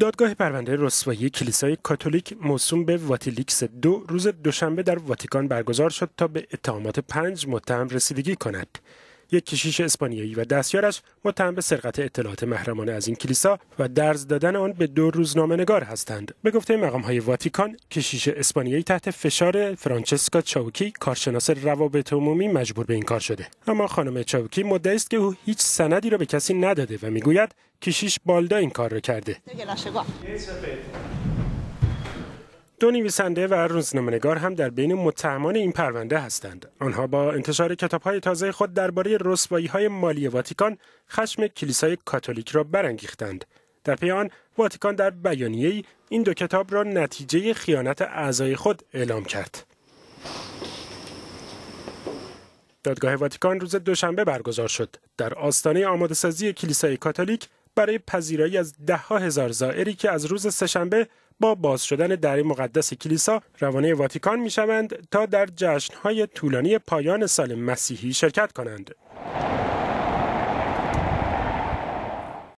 دادگاه پرونده رسوایی کلیسای کاتولیک موسوم به واتیلیکس دو روز دوشنبه در واتیکان برگزار شد تا به اتهامات پنج متهم رسیدگی کند. یک کشیش اسپانیایی و دستیارش متهم به سرقت اطلاعات محرمانه از این کلیسا و درز دادن آن به دو نگار هستند به گفته مقام های واتیکان کشیش اسپانیایی تحت فشار فرانچسکا چاوکی کارشناس روابط عمومی مجبور به این کار شده اما خانم چاوکی مدعی است که او هیچ سندی را به کسی نداده و میگوید کشیش بالدا این کار را کرده دو نویسنده و روزنامه‌نگار هم در بین متهمان این پرونده هستند. آنها با انتشار کتاب‌های تازه خود درباره رسوایی‌های مالی واتیکان خشم کلیسای کاتولیک را برانگیختند. در پی آن واتیکان در بیانیه‌ای این دو کتاب را نتیجه خیانت اعضای خود اعلام کرد. دادگاه واتیکان روز دوشنبه برگزار شد. در آستانه آماده سازی کلیسای کاتولیک برای پذیرایی از دهها هزار زائری که از روز سهشنبه با باز شدن در مقدس کلیسا روانه واتیکان می شوند تا در جشنهای طولانی پایان سال مسیحی شرکت کنند.